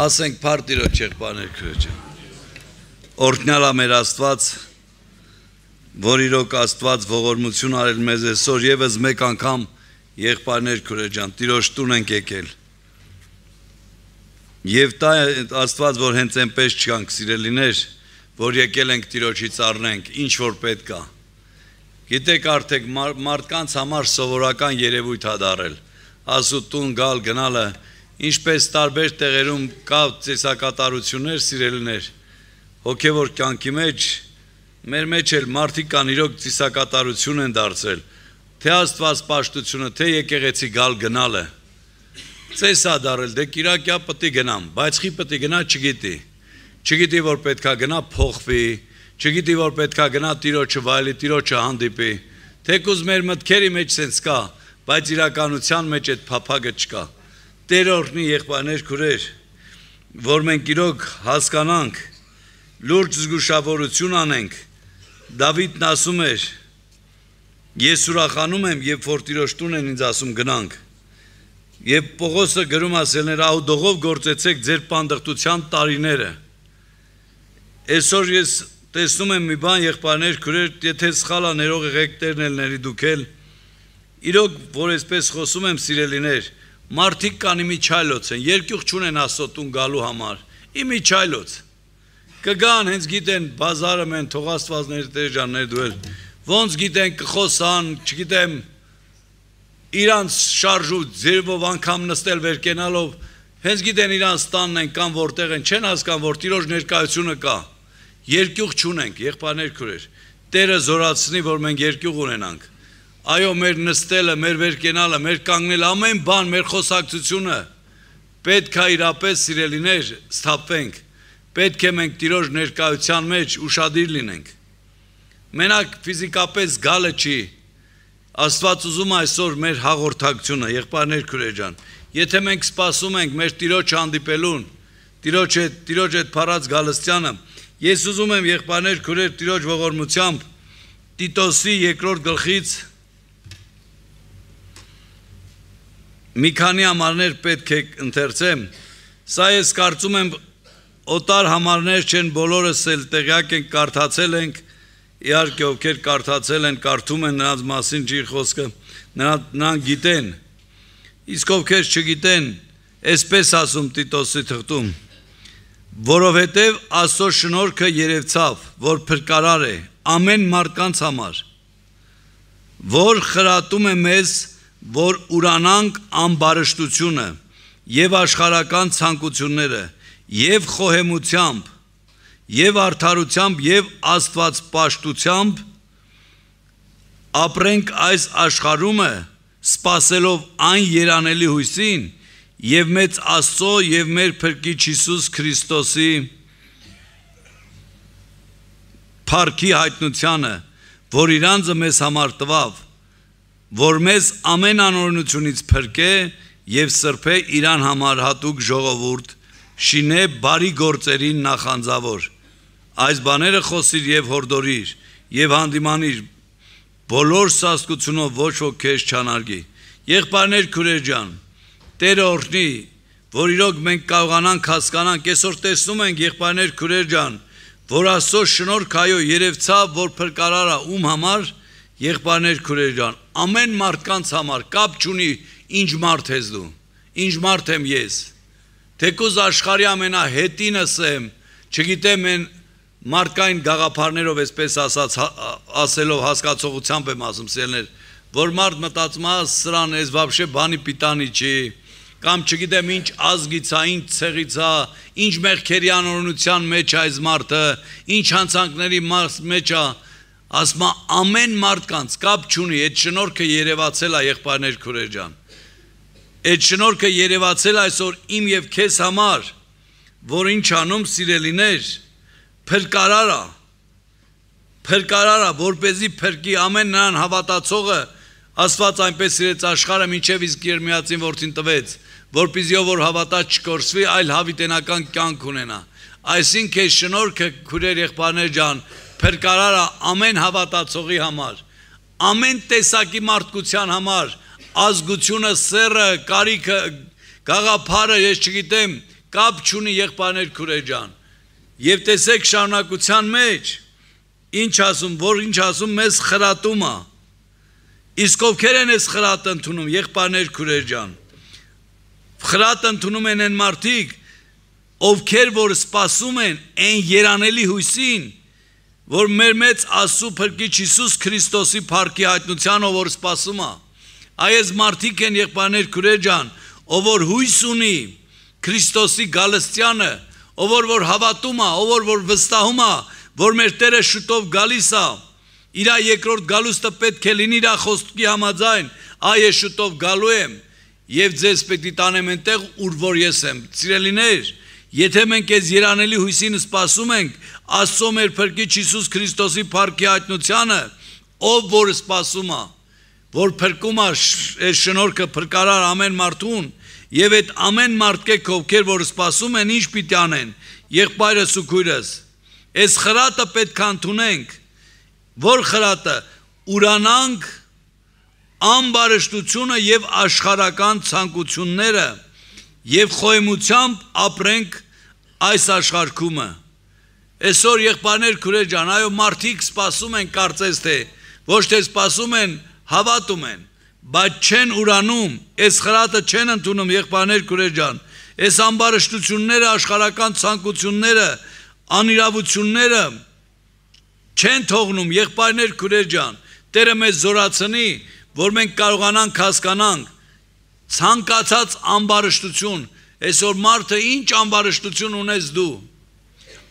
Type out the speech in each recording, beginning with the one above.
ասենք Փարտիրոջ եղբայր քրոջը օրհնալա մեր Աստված որ իրոք Աստված ողորմություն արել մեզ այսօր եւս մեկ անգամ եղբայրներ քրոջան Տիրոջ տուն ենք եկել եւ տա Աստված որ հենց այնպես չկանք սիրելիներ որ եկել ենք Տիրոջից առնենք ինչ որ պետք է Գիտեք արդեք մար, մարդկանց համար սովորական երևույթ ա դարել։ Ասու տուն գալ գնալը գնալ, ինչպես տարբեր տեղերում կա ծեսակատարություններ, սիրելիներ, հոգևոր կյանքի մեջ մեր մեջ էլ մարդիկ կան իրոք ծիսակատարություն են դարձել, թե աստված պաշտությունը, թե եկեղեցի գալ գնալը, ծեսա դարել, դե կիրակյա պտի գնամ, բայց խի պտի գնա չգիտի, չգիտի, որ պետքա գնա փոխվի, չգիտի, որ պետքա գնա տիրոչը վայլի, տիրոչը հանդիպի, թե կուզ մեր մտքերի մեջ սենց կա, բայց իրականության մեջ այդ պապագը չկա, Տեր օրհնի եղբայրներ քուրեր, որ մենք իրոք հասկանանք, լուրջ զգուշավորություն անենք։ Դավիթն ասում էր. Ես ուրախանում եմ, երբ որ Տիրոջ տուն են ինձ ասում գնանք։ Եվ Պողոսը գրում ասելներ, ահ դողով գործեցեք ձեր պանդխտության տարիները։ Այսօր ես տեսնում եմ մի բան եղբայրներ քրեր, եթե սխալա ներող եղեք Տերն էլ ների դուք էլ։ Իրոք, որ այսպես խոսում եմ, սիրելիներ, մարդիկ կան իմիջայլոց են, երկյուղ չունեն աստոտուն գալու համար, իմիջայլոց, կգան հենց գիտեն բազարը մեն թողաստվազներ տերջան ներդուել, ոնց գիտեն կխոսան, չգիտեմ, իրանց շարժու ձերվով անգամ նստել վեր կենալով, հենց գիտեն իրանց տանն են կամ որտեղ են, չեն հասկան, որ տիրոջ ներկայությունը կա, երկյուղ չունենք, եղպաներ քուրեր, տերը զորացնի, որ մենք երկյուղ ունենանք, այո, մեր նստելը, մեր վերկենալը, մեր կանգնելը, ամեն բան, մեր խոսակցությունը պետք է իրապես սիրելիներ սթափվենք։ Պետք է մենք Տիրոջ ներկայության մեջ ուշադիր լինենք։ Մենակ ֆիզիկապես գալը չի, Աստված ուզում է այսօր մեր հաղորդակցությունը, եղբայրներ քրեջան։ Եթե մենք սպասում ենք մեր Տիրոջ հանդիպելուն, Տիրոջ այդ Տիրոջ այդ փառած գալստյանը, ես ուզում եմ եղբայրներ քրեր Տիրոջ ողորմությամբ Տիտոսի 2-րդ գլխից մի քանի համարներ պետք է ընթերցեմ, սա ես կարծում եմ օտար համարներ չեն բոլորս էլ տեղյակ ենք կարդացել ենք, իհարկե ովքեր կարդացել են, կարդում են նրանց մասին ջի խոսքը, նրանք նրան գիտեն, իսկ ովքեր չգիտեն, այսպես ասում տիտոսի թղթում, որովհետև աստո շնորհքը երևցավ, որ փրկարար է ամեն մարդկանց համար, որ խրատում է մեզ որ ուրանանք անբարշտությունը եւ աշխարական ցանկությունները եւ խոհեմությամբ եւ արդարությամբ եւ աստված պաշտությամբ ապրենք այս աշխարհումը սпасելով այն երանելի հույսին եւ մեծ աստծո եւ մեր փրկիչ Հիսուս Քրիստոսի փառքի հայտնությանը որ իրանձը մեզ համար տվավ որ մեզ ամեն անօրենությունից փրկե եւ սրբե Իրան համար հատուկ ժողովուրդ շինե բարի գործերին նախանձավոր այս բաները խոսիր եւ հորդորիր եւ հանդիմանիր բոլոր սասկությունով ոչ ոք քեզ չանարգի։ Եղբայրներ քուրեր ջան, Տերը օրհնի, որ իրոք մենք կարողանանք հասկանանք, այսօր տեսնում ենք եղբայրներ քուրեր ջան, որ Աստծո շնորհք այո երևցավ, որ փրկարարա ում համար եղբայրներ քուրեր ջան, ամեն մարդկանց համար, կապ չունի ինչ մարդ ես դու, ինչ մարդ եմ ես, թեկուզ աշխարի ամենա հետինս եմ, չգիտեմ են մարդկային գաղափարներով այսպես ասած հա, ասելով հասկացողությամբ եմ ասում սելներ, որ մարդ մտածում է սրան էս բաբշե բանի պիտանի չի, կամ չգիտեմ ինչ ազգից է, ինչ ցեղից է, ինչ մեղքերի անօրնության մեջ է այս մարդը, ինչ հանցանքների մեջ է, ասմա ամեն մարդկանց կապ չունի, այդ շնորհքը երևացել է եղբայրներ քուրեր ջան։ Այդ շնորհքը երևացել այսօր իմ եւ քեզ համար, որ ինչ անում սիրելիներ, փրկարարա։ Փրկարարա, որ เป զի փրկի ամեն նրան հավատացողը, Աստված այնպես սիրեց աշխարհը, ինչև իսկ Երմիածին որդին տվեց, որպեսզի ով որ հավատա չկորսվի, այլ հավիտենական կյանք ունենա։ Այսինքն շնորհքը քուրեր եղբայրներ ջան, փրկարարը ամեն հավատացողի համար, ամեն տեսակի մարդկության համար, ազգությունը, սերը, կարիքը, գաղափարը, ես չգիտեմ, կապ չունի եղբայրներ քուրեջան։ Եվ տեսեք շարունակության մեջ ինչ ասում, որ ինչ ասում մեզ խրատում է։ Իսկ ովքեր են այս խրատը ընդունում, եղբայրներ քուրեջան։ Խրատը ընդունում են այն մարդիկ, ովքեր որ սпасում են այն երանելի հույսին, որ մեր մեծ Աստծո փրկիչ Հիսուս Քրիստոսի փառքի հայտնությանը որ սпасում է այս մարդիկ են եղբայրներ քուրեր ջան ով որ հույս ունի Քրիստոսի գալստյանը ով որ որ հավատում է ով որ որ վստահում է որ մեր Տերը շուտով գալիս է իր երկրորդ գալուստը պետք է լինի իր խոսքի համաձայն այ ես շուտով գալու եմ եւ ձեզ պետք է տանեմ այնտեղ ուր որ ես եմ սիրելիներ եթե մենք այս երանելի հույսին սպասում ենք Աստծո մեր փրկիչ Հիսուս Քրիստոսի փառքի հայտնությանը, ով որ սпасում է, որ փրկում է այս շնորհքը փրկարար ամեն մարդուն, եւ այդ ամեն մարդկեք ովքեր որ սпасում են, ինչ պիտի անեն, եղբայրս ու քույրս։ Այս խրատը պետք է ընդունենք։ Որ խրատը ուրանանք անբարշտությունը եւ աշխարական ցանկությունները եւ խոյմությամբ ապրենք այս աշխարհումը Այսօր եղբայրներ քուրեր ջան, այո մարդիկ սпасում են կարծես թե ոչ թե սпасում են, հավատում են, բայց չեն ուրանում, այս խրատը չեն ընդունում եղբայրներ քուրեր ջան։ Այս ամբարշտությունները, աշխարական ցանկությունները, անիրավությունները չեն թողնում եղբայրներ քուրեր ջան։ Տերը մեզ զորացնի, որ մենք կարողանանք հասկանանք ցանկացած ամբարշտություն, այսօր մարդը ինչ ամբարշտություն ունես դու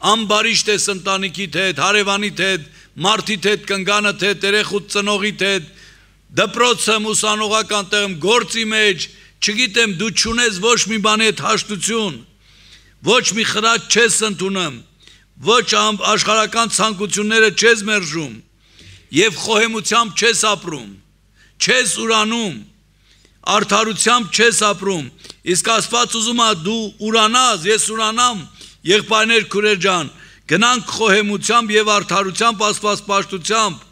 ամբարիշտ ես ընտանիքի հետ, հարևանիդ հետ, մարդիդ հետ, կնգանդ հետ, երեխուդ ծնողիդ հետ, դպրոցը մուսանողական տեղում գործի մեջ, չգիտեմ դու չունես ոչ մի բանի հետ հաշտություն, ոչ մի խրատ չես ընդունում, ոչ աշխարական ցանկությունները չես մերժում եւ խոհեմությամբ չես ապրում, չես ուրանում, արդարությամբ չես ապրում։ Իսկ Աստված ուզում է դու ուրանաս, ես ուրանամ, Եղբայրներ քուրեր ջան, գնանք խոհեմությամբ եւ արդարությամբ Աստված պաշտությամբ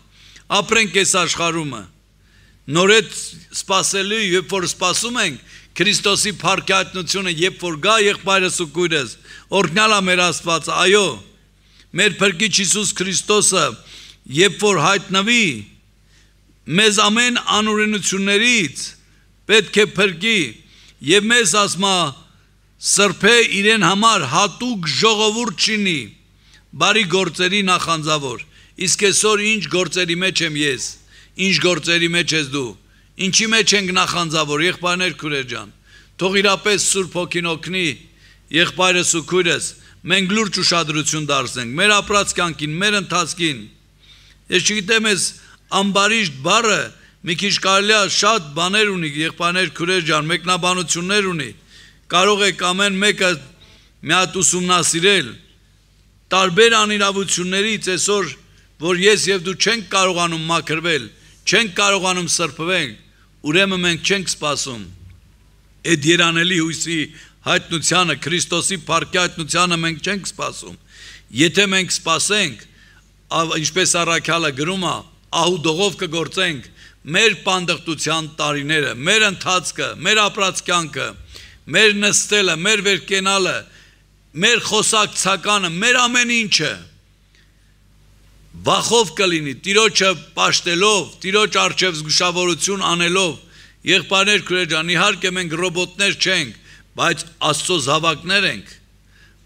ապրենք այս աշխարհումը։ Նորից սпасելու, երբ որ սпасում ենք Քրիստոսի փառքյատնությունը, երբ որ գա եղբայրս ու քույրս, օրհնալա մեր Աստված, այո, մեր փրկիչ Հիսուս Քրիստոսը, երբ որ հայտնվի, մեզ ամեն անօրենություններից պետք է փրկի եւ մեզ ասմա սրբե իրեն համար հատուկ ժողովուրդ չինի, բարի գործերի նախանձավոր, իսկ այսօր ինչ գործերի մեջ եմ ես, ինչ գործերի մեջ ես դու, ինչի մեջ ենք նախանձավոր, եղպարներ քուրեր ջան, թող իրապես Սուրբ Հոգին օգնի, եղբայրս ու քույրս, մենք լուրջ ուշադրություն դարձնենք մեր ապրած կյանքին, մեր ընթացքին։ Ես չգիտեմ, այս ամբարիշտ բառը մի քիչ կարելի է շատ բաներ ունի, եղբայրներ քուրեր ջան, մեկնաբանություններ ունի, կարող եք ամեն մեկը մի հատ ուսումնասիրել տարբեր անիրավություններից այսօր որ ես եւ դու չենք կարողանում մաքրվել, չենք կարողանում սրբվել, ուրեմն մենք չենք սпасում այդ երանելի հույսի հայտնությանը, Քրիստոսի փառքի հայտնությանը մենք չենք սпасում։ Եթե մենք սпасենք, ինչպես առաքյալը գրում է, ահուդողով կգործենք մեր պանդխտության տարիները, մեր ընթացքը, մեր ապրած կյանքը, մեր նստելը, մեր վերկենալը, մեր խոսակցականը, մեր ամեն ինչը վախով կլինի, տիրոջը պաշտելով, տիրոջ արջև զգուշավորություն անելով, եղբարներ քրեջան, իհարկե մենք ռոբոտներ չենք, բայց աստծո զավակներ ենք։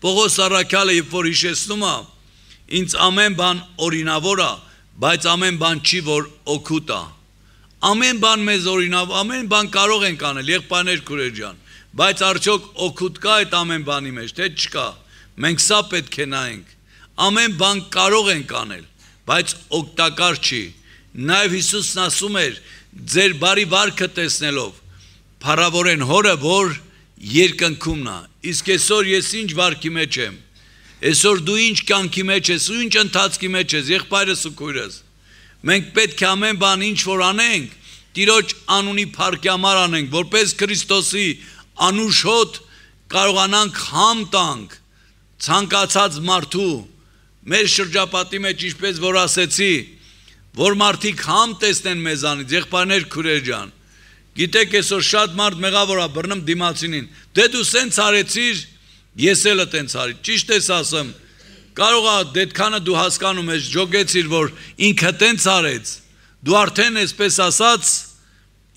Պողոս Արաքյալը երբ որ հիշեցնում է, ինձ ամեն բան օրինավոր է, բայց ամեն բան չի որ օգուտ է։ Ամեն բան մեզ օրինավ, ամեն բան կարող ենք անել, եղբայրներ քուրեջան։ Բայց արդյոք օգուտ կա այդ ամեն բանի մեջ, թե չկա։ Մենք սա պետք է նայենք։ Ամեն բան կարող ենք անել, բայց օգտակար չի։ Նաև Հիսուսն ասում էր. ձեր բարի վարքը տեսնելով փառավոր են հորը, որ երկնքումն է։ Իսկ այսօր ես ինչ վարքի մեջ եմ։ Այսօր դու ինչ կյանքի մեջ ես, ու ինչ ընթացքի մեջ ես, եղբայրս ու քույրս։ Մենք պետք է ամեն բան ինչ որ անենք, Տիրոջ անունի փառքի համար անենք, որպես Քրիստոսի անուշոտ կարողանանք համ տանք ցանկացած մարդու մեր շրջապատի մեջ ինչպես որ ասեցի որ մարդիկ համ տեսնեն մեզանից եղբայրներ քուրեր ջան գիտեք այսօր շատ մարդ մեղավորա բռնում դիմացինին դե դու սենց արեցիր ես էլ այտենց արի ճիշտ ես ասում կարող է դետքանը դու հասկանում ես ջոգեցիր որ ինքը այտենց արեց դու արդեն այսպես ասած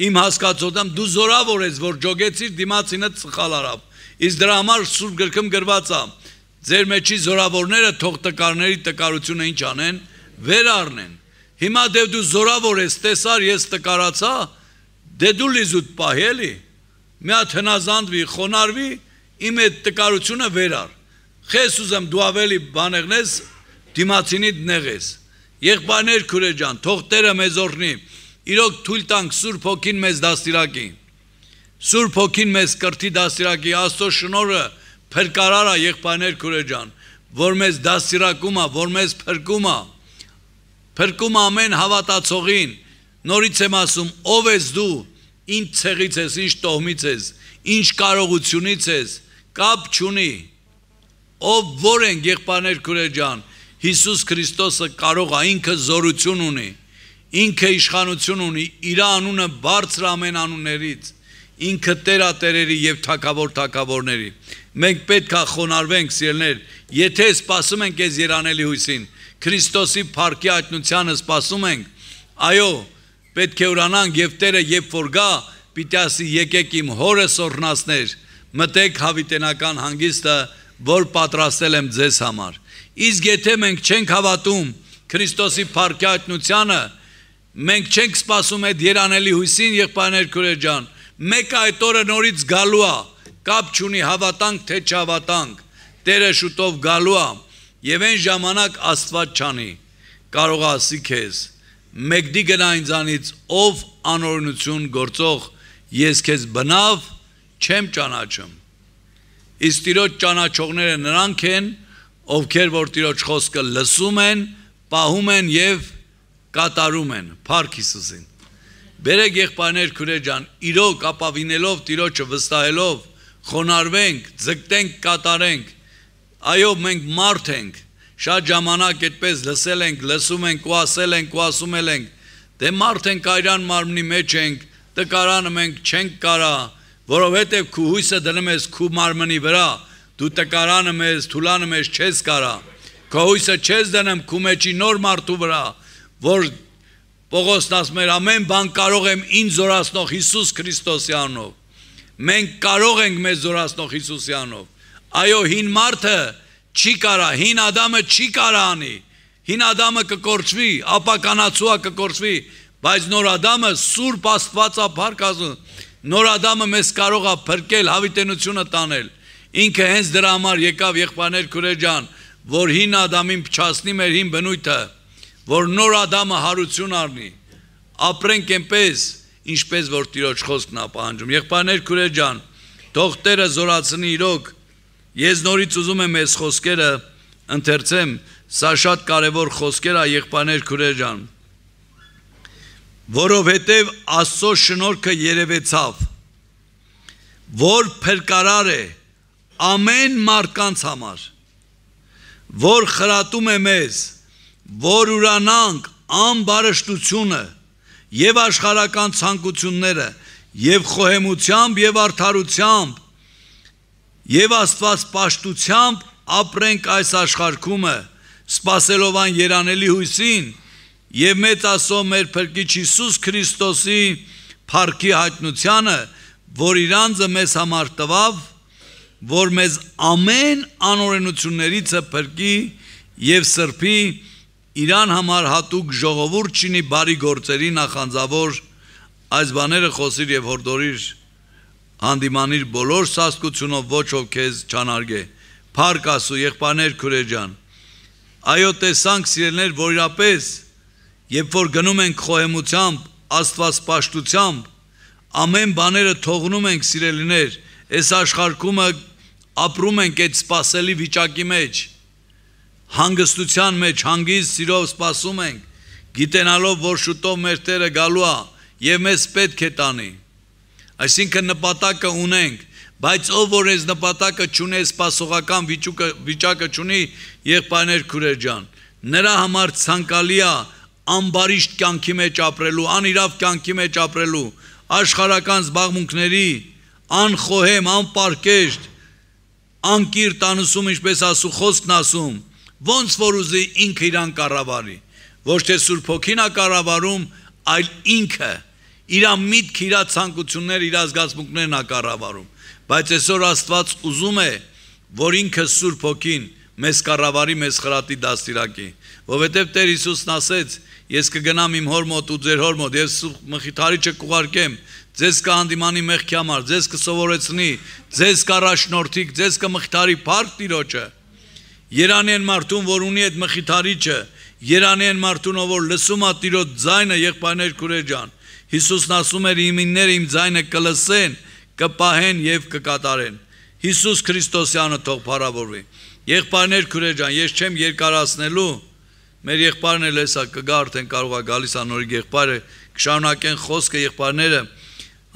Իմ հասկացոտամ դու զորավոր ես, որ ջոգեցիր դիմացինը ծխալ արավ։ Իս դրա համար Սուրբ գրքում գրված է. Ձեր մեջի զորավորները թող տկարների տկարությունը ինչ անեն, վեր առնեն։ Հիմա դե դու զորավոր ես, տեսար ես տկարացա, դե դու լիզուտ պահի էլի։ Մի հատ հնազանդվի, խոնարհվի, իմ այդ տկարությունը վեր առ։ Խես ուզեմ դու ավելի բանեղնես, դիմացինիդ նեղես։ Եղբայրներ քուրեջան, թող Տերը մեզ օրհնի Իրոք թույլ տանք Սուրբ Հոգին մեզ դաստիարակի։ Սուրբ Հոգին մեզ կրթի դաստիարակի Աստծո շնորհը փրկարարա եղբայրներ քուրեջան, որ մեզ դաստիարակում է, որ մեզ փրկում է։ Փրկում ամեն հավատացողին։ Նորից եմ ասում, ով ես դու, ինչ ցեղից ես, ինչ տոհմից ես, ինչ կարողությունից ես, կապ չունի։ Ով որ են եղբայրներ քուրեջան, Հիսուս Քրիստոսը կարող է ինքը զորություն ունի ինքը իշխանություն ունի, իր անունը բարձր ամեն անուններից, ինքը Տերա տերերի եւ Թագավոր Թագավորների։ Մենք պետք է խոնարհվենք, սիրելներ, եթե սпасում ենք այս երանելի հույսին, Քրիստոսի փառքի աճնությանը սպասում ենք, այո, պետք է ուրանանք եւ Տերը երբ որ գա, պիտի ասի եկեք իմ հորը սորնացներ, մտեք հավիտենական հանգիստը, որ պատրաստել եմ ձեզ համար։ Իսկ եթե մենք չենք հավատում Քրիստոսի փառքի աճնությանը, Մենք չենք սպասում այդ երանելի հույսին, եղբայրներ քուրեջան։ Մեկ այդ օրը նորից գալու է, կապ չունի հավատանք թե չհավատանք։ Տերը շուտով գալու է, եւ այն ժամանակ Աստված չանի։ Կարող ասի քեզ, մեկդի գնա ինձանից, ով անօրնություն գործող, ես քեզ բնավ չեմ ճանաչում։ Իսկ Տիրոջ ճանաչողները նրանք են, ովքեր որ Տիրոջ խոսքը լսում են, պահում են եւ կատարում են, փառք Հիսուսին։ Բերեք եղբայրներ քուրե ջան, իրոք ապավինելով Տիրոջը վստահելով, խոնարհվենք, ձգտենք, կատարենք։ Այո, մենք մարդ ենք։ Շատ ժամանակ այդպես լսել ենք, լսում ենք ու ասել ենք ու ասում ենք, դե մարդ ենք այրան մարմնի մեջ ենք, տկարանը մենք չենք կարա, որովհետև քու հույսը դնում ես քու մարմնի վրա, դու տկարանը մեզ, թուլանը մեզ չես կարա։ Քո հույսը չես դնում քու մեջի նոր մարդու վրա, որ Պողոսն ասում էր ամեն բան կարող եմ ինձ զորացնող Հիսուս Քրիստոսյանով։ Մենք կարող ենք մեզ զորացնող Հիսուսյանով։ Այո, հին մարդը չի կարա, հին Ադամը չի կարա անի։ Հին Ադամը կկորչվի, ապականացուա կկորչվի, բայց նոր Ադամը Սուրբ Աստվածաբար կազն։ Նոր Ադամը մեզ կարող է փրկել, հավիտենությունը տանել։ Ինքը հենց դրա համար եկավ եղբայր քուրեջան, որ հին Ադամին փչացնի մեր հին բնույթը որ նոր Ադամը հարություն առնի, ապրենք այնպես, ինչպես որ Տիրոջ խոսքն է պահանջում։ Եղբայրներ քուրեր ջան, թող Տերը զորացնի իրոք։ Ես նորից ուզում եմ այս խոսքերը ընթերցեմ, սա շատ կարևոր խոսքեր է եղբայրներ քուրեր ջան։ Որովհետև Աստծո շնորհքը երևեցավ, որ փրկարար է ամեն մարդկանց համար, որ խրատում է մեզ, որ ուրանանք անբարշտությունը եւ աշխարական ցանկությունները եւ խոհեմությամբ եւ արդարությամբ եւ Աստված պաշտությամբ ապրենք այս աշխարհումը սпасելով այն երանելի հույսին եւ մեծ ասո մեր փրկիչ Հիսուս Քրիստոսի փառքի հայտնությանը որ իրանձը մեզ համար տվավ որ մեզ ամեն անօրենություններից փրկի եւ սրբի Իրան համար հատուկ ժողովուրդ չինի բարի գործերի նախանձավոր այս բաները խոսիր եւ հորդորիր հանդիմանիր բոլոր սաստկությունով ոչ ով քեզ չանարգե փառք ասու եղբայրներ քուրեջան այո տեսանք սիրելներ որ իրապես երբ որ գնում ենք խոհեմությամբ աստվածպաշտությամբ ամեն բաները թողնում ենք սիրելիներ այս աշխարհումը ապրում ենք այդ սпасելի վիճակի մեջ հանգստության մեջ հանգիստ սիրով սպասում ենք, գիտենալով, որ շուտով մեր Տերը գալու է եւ մեզ պետք է տանի։ Այսինքն նպատակը ունենք, բայց ով որ այս նպատակը չունի, սպասողական վիճուկը վիճակը չունի, եղբայրներ քուրեր ջան, նրա համար ցանկալի է ամբարիշտ կյանքի մեջ ապրելու, անիրավ կյանքի մեջ ապրելու, աշխարական զբաղմունքների անխոհեմ, անպարկեշտ, անկիրտ անուսում, ինչպես ասու խոսքն ասում, ոնց որ ուզի ինքը իրան կառավարի ոչ թե Սուրբ Հոգին է կառավարում այլ ինքը իր միտքը իր ցանկությունները իր զգացմունքներն է կառավարում բայց այսօր Աստված ուզում է որ ինքը Սուրբ Հոգին մեզ կառավարի մեզ խրատի դաստիարակի որովհետև Տեր Հիսուսն ասեց ես կգնամ իմ հոր մոտ ու ձեր հոր մոտ ես մխիթարիչը կուղարկեմ ձեզ կհանդիմանի մեղքի համար ձեզ կսովորեցնի ձեզ կառաջնորդիկ ձեզ կմխիթարի փառք Տիրոջը կա Երանի են մարդուն, որ ունի այդ մխիթարիչը, Երանի են մարդուն, որ լսում է Տիրոջ ձայնը, եղբայրներ քուրեր ջան։ Հիսուսն ասում էր իմինները իմ ձայնը կլսեն, կպահեն եւ կկատարեն։ Հիսուս Քրիստոսյանը թող փառավորվի։ Եղբայրներ քուրեր ջան, ես չեմ երկարացնելու։ Մեր եղբայրն էլ էսա կգա արդեն կարող է գալիս անորի եղբայրը, կշարունակեն խոսքը եղբայրները։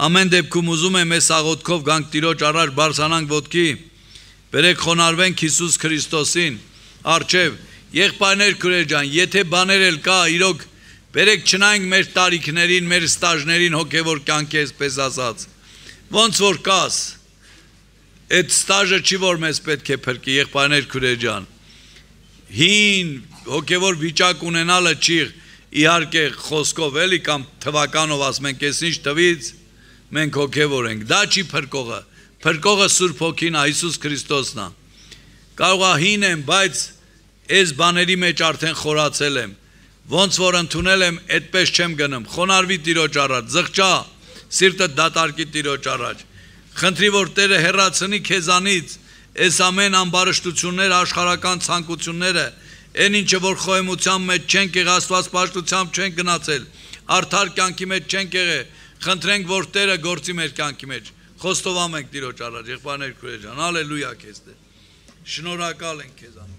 Ամեն դեպքում ուզում եմ այս աղոթքով գանք Տիրոջ առաջ բարձրանանք ոդքի Բերեք խոնարհվենք Հիսուս Քրիստոսին, արչև եղբայրներ քրեր ջան, եթե բաներ էլ կա, իրոք բերեք չնայենք մեր տարիքներին, մեր ստաժներին հոգևոր կյանքի այսպես ասած։ Ոնց որ կաս, այդ ստաժը չի որ մեզ պետք է փրկի, եղբայրներ քրեր ջան։ Հին հոգևոր վիճակ ունենալը չի իհարկե խոսքով էլի կամ թվականով ասում ենք, ես ինչ թվից մենք հոգևոր ենք։ Դա չի փրկողը։ Փրկողը Սուրբ Հոգին Հիսուս Քրիստոսն է։ Կարող է հին եմ, բայց այս բաների մեջ արդեն խորացել եմ։ Ոնց որ ընդունել եմ, այդպես չեմ գնում։ Խոնարհվի Տիրոջ առաջ, զղճա, սիրտը դատարկի Տիրոջ առաջ։ Խնդրի որ Տերը հեռացնի քեզանից այս ամեն ամբարշտությունները, աշխարական ցանկությունները, այն ինչը որ խոհեմության մեջ չենք եղել, Աստված պաշտությամբ չենք գնացել, արդար կյանքի մեջ չենք եղել։ Խնդրենք որ Տերը գործի մեր կյանքի մեջ։ Խոստովանում ենք Տիրոջ առաջ, եղբայրներ քուրե ջան, հալելույա քեզ Տեր։ դե։ Շնորհակալ ենք քեզանից։